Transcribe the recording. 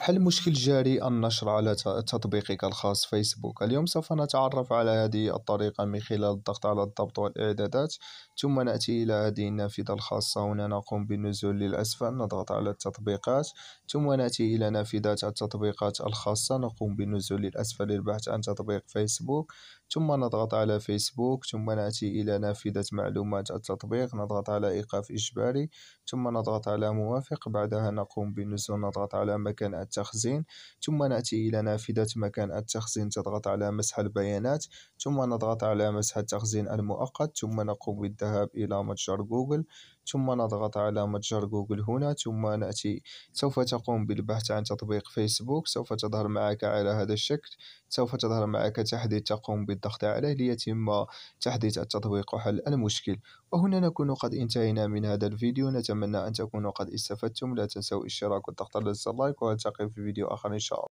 حل مشكل جاري النشر على تطبيقك الخاص فيسبوك اليوم سوف نتعرف على هذه الطريقة من خلال الضغط على الضبط والإعدادات ثم نأتي إلى هذه النافذة الخاصة هنا نقوم بالنزول للأسفل نضغط على التطبيقات ثم نأتي إلى نافذة التطبيقات الخاصة نقوم بالنزول للأسفل للبحث عن تطبيق فيسبوك ثم نضغط على فيسبوك ثم نأتي إلى نافذة معلومات التطبيق نضغط على إيقاف إجباري ثم نضغط على موافق بعدها نقوم بالنزول نضغط على مكان التخزين ثم نأتي إلى نافذة مكان التخزين تضغط على مسح البيانات ثم نضغط على مسح التخزين المؤقت ثم نقوم بالذهاب إلى متجر جوجل ثم نضغط على متجر جوجل هنا ثم نأتي سوف تقوم بالبحث عن تطبيق فيسبوك سوف تظهر معك على هذا الشكل سوف تظهر معك تحديث تقوم بالضغط عليه ليتم تحديث التطبيق وحل المشكل وهنا نكون قد انتهينا من هذا الفيديو نتمنى أن تكونوا قد استفدتم لا تنسوا الاشتراك والضغط على اللايك وألتقي في فيديو آخر إن شاء الله